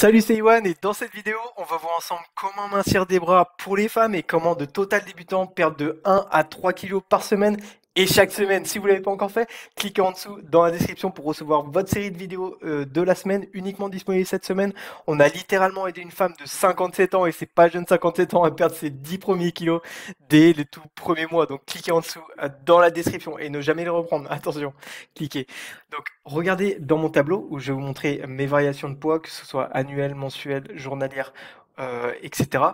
Salut c'est Iwan et dans cette vidéo on va voir ensemble comment mincir des bras pour les femmes et comment de total débutant perdre de 1 à 3 kilos par semaine et chaque semaine, si vous ne l'avez pas encore fait, cliquez en dessous dans la description pour recevoir votre série de vidéos euh, de la semaine, uniquement disponible cette semaine. On a littéralement aidé une femme de 57 ans, et c'est pas jeune 57 ans, à perdre ses 10 premiers kilos dès les tout premiers mois. Donc cliquez en dessous euh, dans la description et ne jamais les reprendre. Attention, cliquez. Donc regardez dans mon tableau où je vais vous montrer mes variations de poids, que ce soit annuel, mensuel, journalière, euh, etc.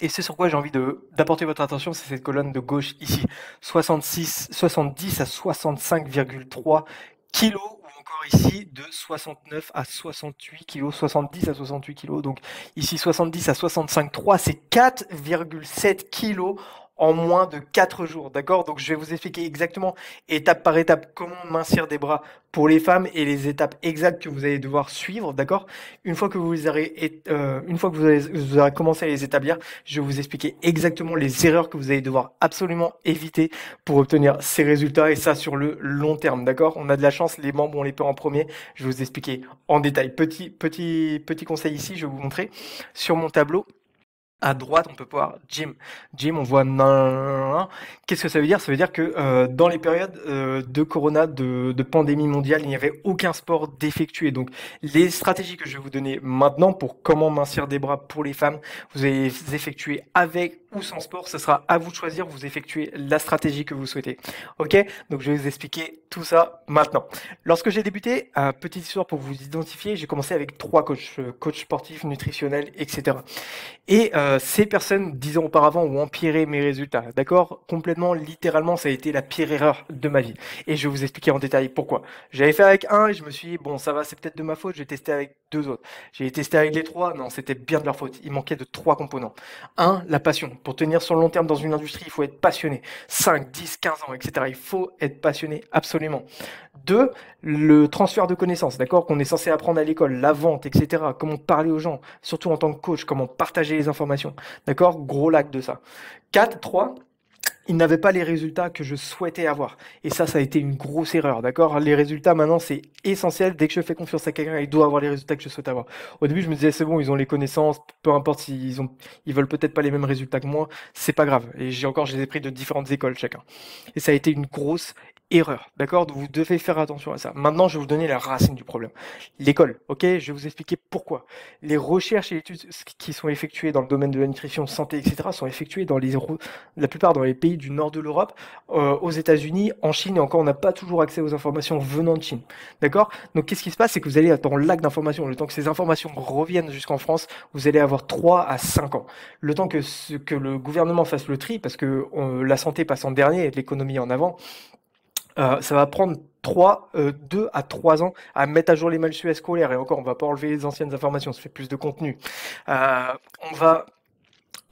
Et c'est sur quoi j'ai envie d'apporter votre attention, c'est cette colonne de gauche ici. 66, 70 à 65,3 kg encore ici de 69 à 68 kg, 70 à 68 kg. Donc ici 70 à 65,3, c'est 4,7 kg en moins de 4 jours, d'accord Donc je vais vous expliquer exactement étape par étape comment mincir des bras pour les femmes et les étapes exactes que vous allez devoir suivre, d'accord Une fois que vous aurez, euh, une fois que vous, avez, vous aurez commencé à les établir, je vais vous expliquer exactement les erreurs que vous allez devoir absolument éviter pour obtenir ces résultats et ça sur le long terme, d'accord On a de la chance, les membres ont les peurs en premier. Je vais vous expliquer en détail. Petit petit petit conseil ici, je vais vous montrer sur mon tableau à droite, on peut voir Jim. Jim, on voit non. Qu'est-ce que ça veut dire Ça veut dire que euh, dans les périodes euh, de corona, de, pandémie mondiale, il n'y avait aucun sport d'effectuer. Donc, les stratégies que je vais vous donner maintenant pour comment mincir des bras pour les femmes, vous allez les effectuer avec ou sans sport, ce sera à vous de choisir, vous effectuez la stratégie que vous souhaitez. Ok Donc je vais vous expliquer tout ça maintenant. Lorsque j'ai débuté, petite histoire pour vous identifier, j'ai commencé avec trois coachs, euh, coach sportifs, nutritionnels, etc. Et euh, ces personnes, dix ans auparavant, ont empiré mes résultats. D'accord Complètement, littéralement, ça a été la pire erreur de ma vie. Et je vais vous expliquer en détail pourquoi. J'avais fait avec un et je me suis dit, bon, ça va, c'est peut-être de ma faute, je vais tester avec deux autres. J'ai testé avec les trois, non, c'était bien de leur faute. Il manquait de trois composants. Un, la passion pour tenir sur le long terme dans une industrie, il faut être passionné. 5, 10, 15 ans, etc. Il faut être passionné, absolument. Deux, le transfert de connaissances, d'accord, qu'on est censé apprendre à l'école, la vente, etc. Comment parler aux gens, surtout en tant que coach, comment partager les informations. D'accord Gros lac de ça. 4, 3, il n'avait pas les résultats que je souhaitais avoir. Et ça, ça a été une grosse erreur, d'accord Les résultats, maintenant, c'est essentiel. Dès que je fais confiance à quelqu'un, il doit avoir les résultats que je souhaite avoir. Au début, je me disais, c'est bon, ils ont les connaissances, peu importe s'ils ont, ils veulent peut-être pas les mêmes résultats que moi, c'est pas grave. Et j'ai encore, je les ai pris de différentes écoles chacun. Et ça a été une grosse erreur. D'accord Vous devez faire attention à ça. Maintenant, je vais vous donner la racine du problème. L'école, ok Je vais vous expliquer pourquoi. Les recherches et les études qui sont effectuées dans le domaine de la nutrition, santé, etc., sont effectuées dans les, la plupart dans les pays du nord de l'Europe, euh, aux États-Unis, en Chine, et encore, on n'a pas toujours accès aux informations venant de Chine. D'accord Donc, qu'est-ce qui se passe C'est que vous allez dans le lac d'informations. Le temps que ces informations reviennent jusqu'en France, vous allez avoir 3 à 5 ans. Le temps que, ce, que le gouvernement fasse le tri, parce que euh, la santé passe en dernier et l'économie en avant, euh, ça va prendre 3, 2 euh, à 3 ans à mettre à jour les malus scolaires. Et encore, on va pas enlever les anciennes informations, ça fait plus de contenu. Euh, on va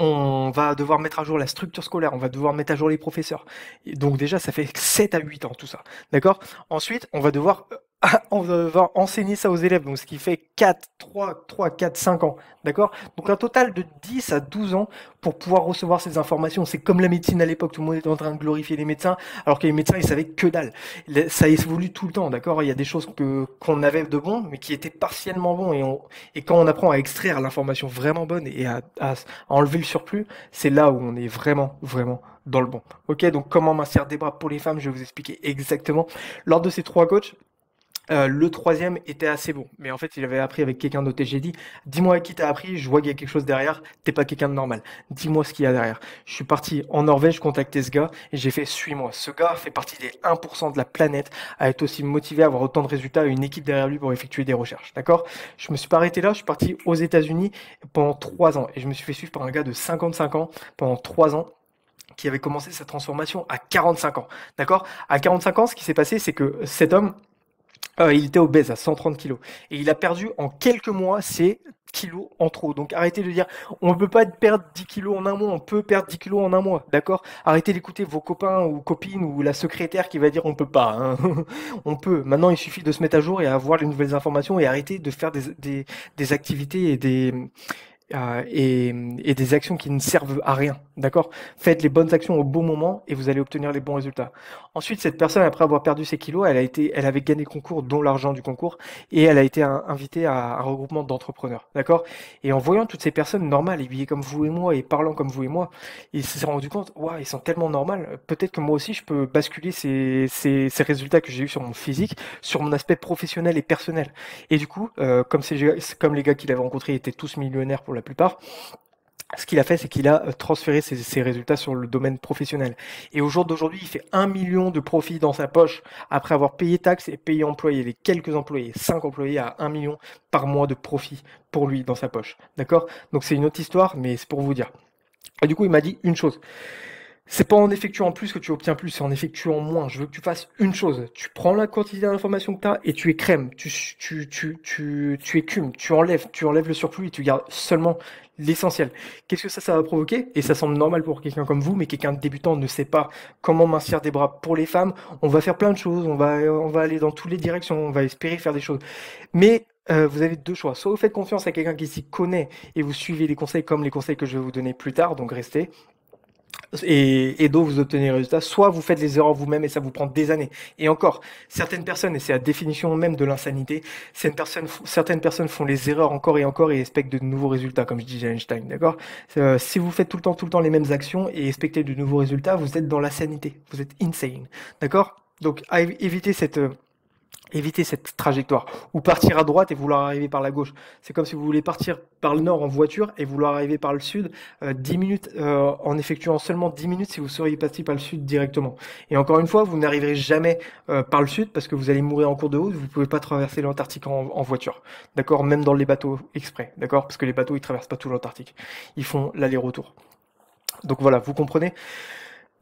on va devoir mettre à jour la structure scolaire, on va devoir mettre à jour les professeurs. donc déjà, ça fait 7 à 8 ans tout ça. D'accord Ensuite, on va devoir on va enseigner ça aux élèves, donc ce qui fait 4, 3, 3, 4, 5 ans, d'accord Donc un total de 10 à 12 ans pour pouvoir recevoir ces informations. C'est comme la médecine à l'époque, tout le monde était en train de glorifier les médecins, alors que les médecins, ils savaient que dalle. Ça évolue tout le temps, d'accord Il y a des choses que qu'on avait de bon, mais qui étaient partiellement bon, et, et quand on apprend à extraire l'information vraiment bonne et à, à, enlever le surplus, c'est là où on est vraiment, vraiment dans le bon. Ok, donc comment mincir des bras pour les femmes, je vais vous expliquer exactement. Lors de ces trois coachs, euh, le troisième était assez bon, mais en fait, il avait appris avec quelqu'un d'autre. j'ai dit, dis-moi avec qui t'as appris, je vois qu'il y a quelque chose derrière, t'es pas quelqu'un de normal. Dis-moi ce qu'il y a derrière. Je suis parti en Norvège contacté ce gars, et j'ai fait, suis-moi. Ce gars fait partie des 1% de la planète à être aussi motivé à avoir autant de résultats et une équipe derrière lui pour effectuer des recherches. D'accord Je me suis pas arrêté là, je suis parti aux États-Unis pendant trois ans, et je me suis fait suivre par un gars de 55 ans pendant trois ans qui avait commencé sa transformation à 45 ans. D'accord À 45 ans, ce qui s'est passé, c'est que cet homme, ah il était obèse à 130 kilos. Et il a perdu en quelques mois ses kilos en trop. Donc arrêtez de dire on ne peut pas perdre 10 kilos en un mois, on peut perdre 10 kilos en un mois, d'accord Arrêtez d'écouter vos copains ou copines ou la secrétaire qui va dire on peut pas. Hein. on peut. Maintenant il suffit de se mettre à jour et avoir les nouvelles informations et arrêter de faire des, des, des activités et des euh, et, et, des actions qui ne servent à rien. D'accord Faites les bonnes actions au bon moment et vous allez obtenir les bons résultats. Ensuite, cette personne, après avoir perdu ses kilos, elle, a été, elle avait gagné le concours, dont l'argent du concours, et elle a été invitée à un regroupement d'entrepreneurs. D'accord Et en voyant toutes ces personnes normales, habillées comme vous et moi, et parlant comme vous et moi, il s'est rendu compte, waouh, ils sont tellement normales, peut-être que moi aussi, je peux basculer ces, ces, ces résultats que j'ai eu sur mon physique, sur mon aspect professionnel et personnel. Et du coup, euh, comme, ces, comme les gars qu'il avait rencontrés étaient tous millionnaires pour la plupart, ce qu'il a fait, c'est qu'il a euh, transféré ses, résultats sur le domaine professionnel. Et au jour d'aujourd'hui, il fait un million de profits dans sa poche après avoir payé taxes et payé employés, les quelques employés, cinq employés à un million par mois de profit pour lui dans sa poche. D'accord Donc c'est une autre histoire, mais c'est pour vous dire. Et du coup, il m'a dit une chose. C'est pas en effectuant plus que tu obtiens plus, c'est en effectuant moins. Je veux que tu fasses une chose. Tu prends la quantité d'informations que tu as et tu écrèmes, tu, tu, tu, tu, écumes, tu enlèves, tu enlèves le surplus et tu gardes seulement l'essentiel. Qu'est-ce que ça, ça va provoquer Et ça semble normal pour quelqu'un comme vous, mais quelqu'un de débutant ne sait pas comment mincir des bras. Pour les femmes, on va faire plein de choses, on va, on va aller dans toutes les directions, on va espérer faire des choses. Mais euh, vous avez deux choix. Soit vous faites confiance à quelqu'un qui s'y connaît et vous suivez les conseils comme les conseils que je vais vous donner plus tard, donc restez, et, et vous obtenez les résultats. Soit vous faites les erreurs vous-même et ça vous prend des années. Et encore, certaines personnes, et c'est la définition même de l'insanité, certaines personnes font les erreurs encore et encore et expectent de nouveaux résultats, comme je disais Einstein, d'accord euh, Si vous faites tout le temps, tout le temps les mêmes actions et expectez de nouveaux résultats, vous êtes dans la sanité, vous êtes insane, d'accord Donc évitez cette... Euh, éviter cette trajectoire ou partir à droite et vouloir arriver par la gauche. C'est comme si vous voulez partir par le nord en voiture et vouloir arriver par le sud euh, minutes euh, en effectuant seulement 10 minutes si vous seriez parti par le sud directement. Et encore une fois, vous n'arriverez jamais euh, par le sud parce que vous allez mourir en cours de route, vous ne pouvez pas traverser l'Antarctique en, voiture. D'accord, même dans les bateaux exprès, d'accord Parce que les bateaux ils traversent pas tout l'Antarctique. Ils font l'aller-retour. Donc voilà, vous comprenez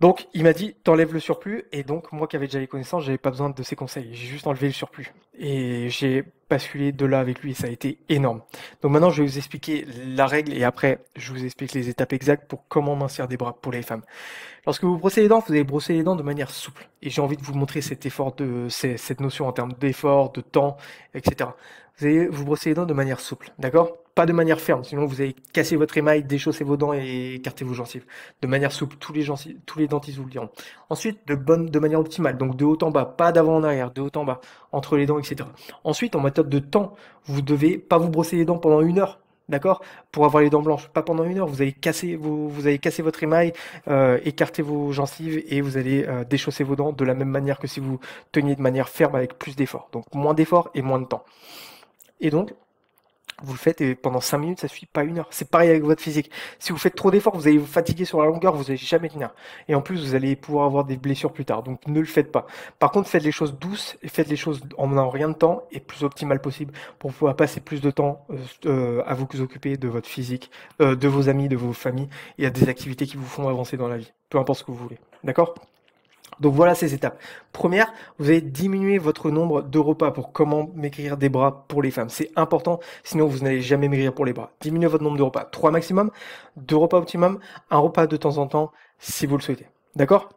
donc, il m'a dit, t'enlèves le surplus. Et donc, moi qui avais déjà les connaissances, j'avais pas besoin de ses conseils. J'ai juste enlevé le surplus. Et j'ai basculer de là avec lui et ça a été énorme. Donc maintenant, je vais vous expliquer la règle et après, je vous explique les étapes exactes pour comment mincir des bras pour les femmes. Lorsque vous brossez les dents, vous allez brosser les dents de manière souple. Et j'ai envie de vous montrer cet effort de, cette notion en termes d'effort, de temps, etc. Vous allez vous brosser les dents de manière souple, d'accord? Pas de manière ferme, sinon vous allez casser votre émail, déchausser vos dents et écarter vos gencives. De manière souple, tous les, gencives, tous les dentistes vous le diront. Ensuite, de bonne, de manière optimale, donc de haut en bas, pas d'avant en arrière, de haut en bas, entre les dents, etc. Ensuite, on de temps. Vous devez pas vous brosser les dents pendant une heure. D'accord Pour avoir les dents blanches, pas pendant une heure. Vous allez casser, vous, vous allez casser votre émail, euh, écartez vos gencives et vous allez euh, déchausser vos dents de la même manière que si vous teniez de manière ferme avec plus d'effort. Donc moins d'effort et moins de temps. Et donc, vous le faites et pendant 5 minutes, ça suffit pas une heure. C'est pareil avec votre physique. Si vous faites trop d'efforts, vous allez vous fatiguer sur la longueur, vous n'allez jamais tenir. Et en plus, vous allez pouvoir avoir des blessures plus tard. Donc ne le faites pas. Par contre, faites les choses douces et faites les choses en n'en rien de temps et plus optimal possible pour pouvoir passer plus de temps euh, euh, à vous occuper de votre physique, euh, de vos amis, de vos familles et à des activités qui vous font avancer dans la vie. Peu importe ce que vous voulez. D'accord donc voilà ces étapes. Première, vous allez diminuer votre nombre de repas pour comment maigrir des bras pour les femmes. C'est important, sinon vous n'allez jamais maigrir pour les bras. Diminuez votre nombre de repas. Trois maximum, deux repas optimum, un repas de temps en temps si vous le souhaitez. D'accord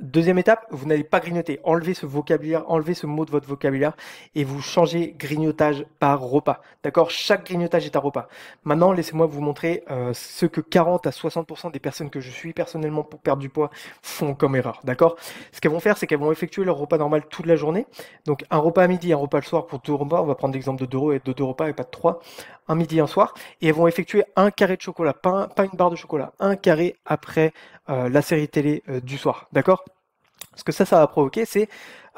Deuxième étape, vous n'allez pas grignoter. Enlevez ce vocabulaire, enlevez ce mot de votre vocabulaire et vous changez grignotage par repas. D'accord Chaque grignotage est un repas. Maintenant, laissez-moi vous montrer euh, ce que 40 à 60% des personnes que je suis personnellement pour perdre du poids font comme erreur. D'accord Ce qu'elles vont faire, c'est qu'elles vont effectuer leur repas normal toute la journée. Donc, un repas à midi, un repas le soir pour deux repas. On va prendre l'exemple de deux, et de deux repas et pas de trois. Un midi, un soir. Et elles vont effectuer un carré de chocolat, pas, pas une barre de chocolat, un carré après euh, la série télé euh, du soir. D'accord ce que ça, ça va provoquer, c'est.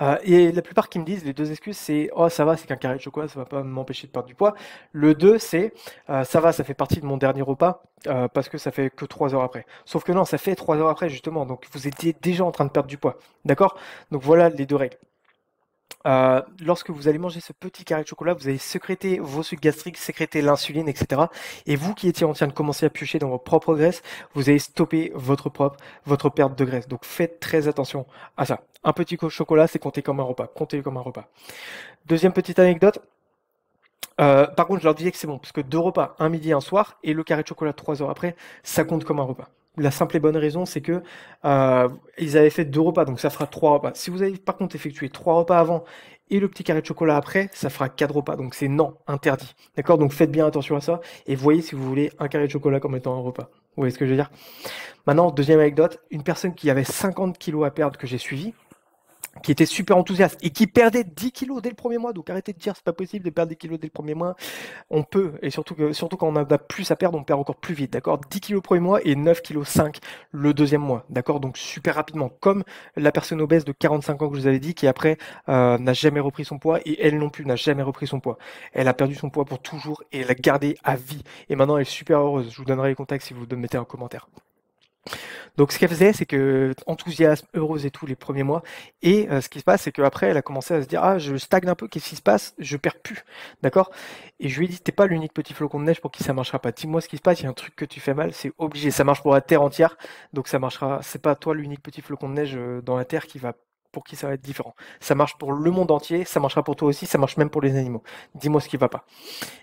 Euh, et la plupart qui me disent, les deux excuses, c'est Oh, ça va, c'est qu'un carré de chocolat, ça va pas m'empêcher de perdre du poids. Le deux, c'est euh, Ça va, ça fait partie de mon dernier repas, euh, parce que ça fait que trois heures après. Sauf que non, ça fait trois heures après, justement. Donc, vous étiez déjà en train de perdre du poids. D'accord Donc, voilà les deux règles. Euh, lorsque vous allez manger ce petit carré de chocolat, vous allez sécréter vos sucs gastriques, sécréter l'insuline, etc. Et vous qui étiez en train de commencer à piocher dans vos propres graisses, vous allez stopper votre propre, votre perte de graisse. Donc faites très attention à ça. Un petit chocolat, c'est compté comme un repas. Comptez comme un repas. Deuxième petite anecdote. Euh, par contre, je leur disais que c'est bon, parce que deux repas, un midi et un soir, et le carré de chocolat trois heures après, ça compte comme un repas la simple et bonne raison, c'est que euh, ils avaient fait deux repas, donc ça fera trois repas. Si vous avez par contre effectué trois repas avant et le petit carré de chocolat après, ça fera quatre repas. Donc c'est non, interdit. D'accord Donc faites bien attention à ça et voyez si vous voulez un carré de chocolat comme étant un repas. Vous voyez ce que je veux dire Maintenant, deuxième anecdote, une personne qui avait 50 kilos à perdre que j'ai suivie, qui était super enthousiaste et qui perdait 10 kilos dès le premier mois. Donc arrêtez de dire c'est pas possible de perdre des kilos dès le premier mois. On peut, et surtout, que, surtout quand on a plus à perdre, on perd encore plus vite, d'accord 10 kilos le premier mois et 9 kg le deuxième mois, d'accord Donc super rapidement, comme la personne obèse de 45 ans que je vous avais dit, qui après euh, n'a jamais repris son poids et elle non plus n'a jamais repris son poids. Elle a perdu son poids pour toujours et elle l'a gardé à vie. Et maintenant elle est super heureuse. Je vous donnerai les contacts si vous me mettez un commentaire. Donc ce qu'elle faisait, c'est que enthousiasme, heureuse et tout les premiers mois. Et euh, ce qui se passe, c'est qu'après, elle a commencé à se dire ah je stagne un peu, qu'est-ce qui se passe Je perds plus, d'accord Et je lui ai dit t'es pas l'unique petit flocon de neige pour qui ça marchera pas. Dis-moi ce qui se passe, il y a un truc que tu fais mal, c'est obligé, ça marche pour la terre entière, donc ça marchera. C'est pas toi l'unique petit flocon de neige euh, dans la terre qui va pour qui ça va être différent. Ça marche pour le monde entier, ça marchera pour toi aussi, ça marche même pour les animaux. Dis-moi ce qui va pas.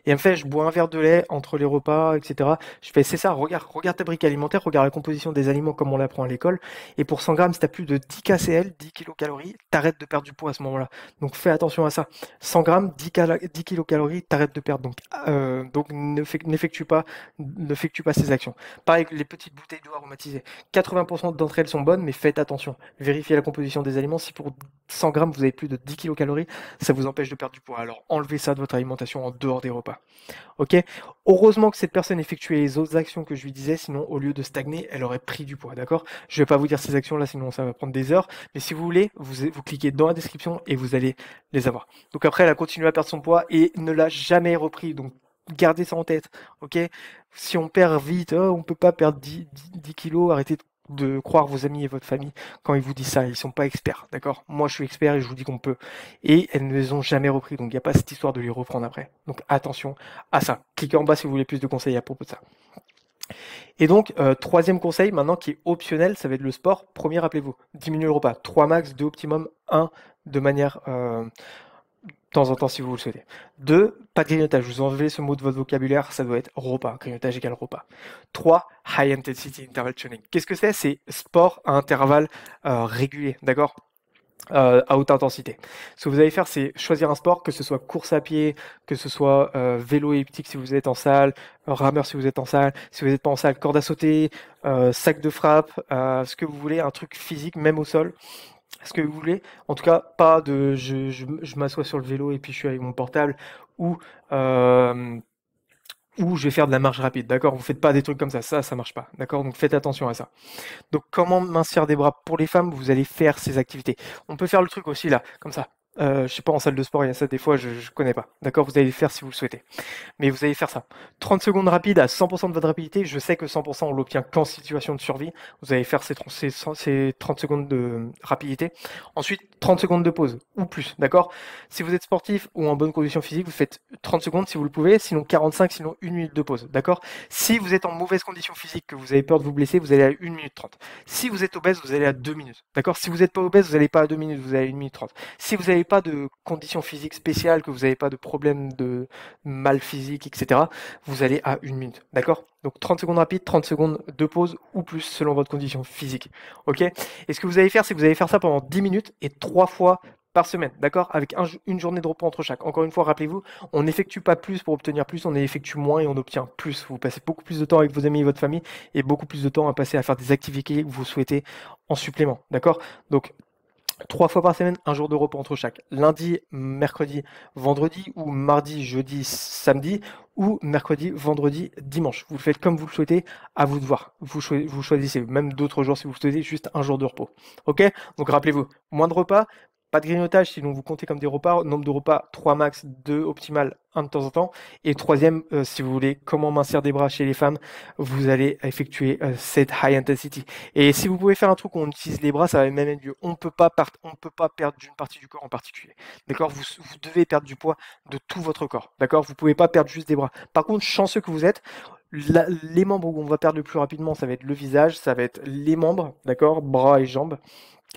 Et en fait, je bois un verre de lait entre les repas, etc. Je fais, c'est ça, regarde, regarde ta brique alimentaire, regarde la composition des aliments comme on l'apprend à l'école. Et pour 100 grammes, si as plus de 10 KCL, 10 kilocalories, t'arrêtes de perdre du poids à ce moment-là. Donc fais attention à ça. 100 grammes, 10, kcal, 10 kilocalories, t'arrêtes de perdre. Donc, euh, donc n'effectue pas, pas ces actions. Pareil, les petites bouteilles d'eau aromatisées. 80% d'entre elles sont bonnes, mais faites attention. Vérifiez la composition des aliments si pour 100 grammes, vous avez plus de 10 kilocalories, ça vous empêche de perdre du poids. Alors enlevez ça de votre alimentation en dehors des repas. Ok Heureusement que cette personne effectuait les autres actions que je lui disais, sinon au lieu de stagner, elle aurait pris du poids. D'accord Je vais pas vous dire ces actions là, sinon ça va prendre des heures. Mais si vous voulez, vous, cliquez dans la description et vous allez les avoir. Donc après, elle a continué à perdre son poids et ne l'a jamais repris. Donc gardez ça en tête. Ok Si on perd vite, on oh, on peut pas perdre 10, kg kilos, arrêtez de de croire vos amis et votre famille quand ils vous disent ça. Ils sont pas experts, d'accord Moi, je suis expert et je vous dis qu'on peut. Et elles ne les ont jamais repris, donc il n'y a pas cette histoire de les reprendre après. Donc attention à ça. Cliquez en bas si vous voulez plus de conseils à propos de ça. Et donc, euh, troisième conseil maintenant qui est optionnel, ça va être le sport. Premier, rappelez-vous, diminuez le repas. 3 max, 2 optimum, 1 de manière euh, temps en temps si vous le souhaitez. Deux, pas de grignotage. Vous enlevez ce mot de votre vocabulaire, ça doit être repas. Grignotage égale repas. Trois, high intensity interval training. Qu'est-ce que c'est C'est sport à intervalles euh, réguliers, d'accord euh, à haute intensité. Ce que vous allez faire, c'est choisir un sport, que ce soit course à pied, que ce soit euh, vélo elliptique si vous êtes en salle, rameur si vous êtes en salle, si vous n'êtes pas en salle, corde à sauter, sac de frappe, ce que vous voulez, un truc physique, même au sol ce que vous voulez. En tout cas, pas de je, je, m'assois sur le vélo et puis je suis avec mon portable ou, euh, ou je vais faire de la marche rapide. D'accord Vous faites pas des trucs comme ça. Ça, ça marche pas. D'accord Donc faites attention à ça. Donc, comment mincir des bras pour les femmes Vous allez faire ces activités. On peut faire le truc aussi là, comme ça. Euh, je sais pas, en salle de sport, il y a ça des fois, je, je connais pas. D'accord Vous allez le faire si vous le souhaitez. Mais vous allez faire ça. 30 secondes rapides à 100% de votre rapidité. Je sais que 100% on l'obtient qu'en situation de survie. Vous allez faire ces, ces 30 secondes de rapidité. Ensuite, 30 secondes de pause ou plus. D'accord Si vous êtes sportif ou en bonne condition physique, vous faites 30 secondes si vous le pouvez, sinon 45, sinon 1 minute de pause. D'accord Si vous êtes en mauvaise condition physique, que vous avez peur de vous blesser, vous allez à 1 minute 30. Si vous êtes obèse, vous allez à 2 minutes. D'accord Si vous n'êtes pas obèse, vous n'allez pas à 2 minutes, vous allez à 1 minute 30. Si vous pas de conditions physiques spéciales, que vous n'avez pas de problème de mal physique, etc., vous allez à une minute. D'accord Donc 30 secondes rapides, 30 secondes de pause ou plus selon votre condition physique. Ok Et ce que vous allez faire, c'est que vous allez faire ça pendant 10 minutes et 3 fois par semaine, d'accord Avec une journée de repos entre chaque. Encore une fois, rappelez-vous, on n'effectue pas plus pour obtenir plus, on effectue moins et on obtient plus. Vous passez beaucoup plus de temps avec vos amis et votre famille et beaucoup plus de temps à passer à faire des activités que vous souhaitez en supplément, d'accord Donc trois fois par semaine, un jour de repos entre chaque. Lundi, mercredi, vendredi, ou mardi, jeudi, samedi, ou mercredi, vendredi, dimanche. Vous le faites comme vous le souhaitez, à vous de voir. Vous, choisissez même d'autres jours si vous souhaitez, juste un jour de repos. Ok Donc rappelez-vous, moins de repas, pas de grignotage sinon vous comptez comme des repas. Nombre de repas, 3 max, 2 optimal, un de temps en temps. Et troisième, euh, si vous voulez, comment mincir des bras chez les femmes, vous allez effectuer euh, cette high intensity. Et si vous pouvez faire un truc où on utilise les bras, ça va même être mieux. On peut pas peut pas perdre d'une partie du corps en particulier. D'accord vous, devez perdre du poids de tout votre corps. D'accord Vous pouvez pas perdre juste des bras. Par contre, chanceux que vous êtes, les membres où on va perdre le plus rapidement, ça va être le visage, ça va être les membres, d'accord, bras et jambes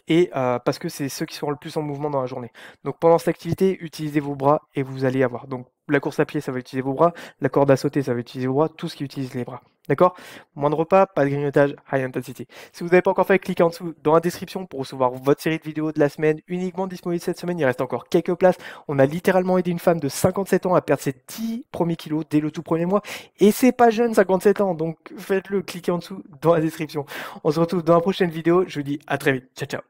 et euh, parce que c'est ceux qui seront le plus en mouvement dans la journée. Donc pendant cette activité, utilisez vos bras et vous allez avoir. Donc la course à pied, ça va utiliser vos bras, la corde à sauter, ça va utiliser vos bras, tout ce qui utilise les bras. D'accord Moins de repas, pas de grignotage, high intensity. Si vous n'avez pas encore fait, cliquez en dessous dans la description pour recevoir votre série de vidéos de la semaine uniquement disponible cette semaine. Il reste encore quelques places. On a littéralement aidé une femme de 57 ans à perdre ses 10 premiers kilos dès le tout premier mois. Et c'est pas jeune, 57 ans. Donc faites-le, cliquez en dessous dans la description. On se retrouve dans la prochaine vidéo. Je vous dis à très vite. Ciao, ciao.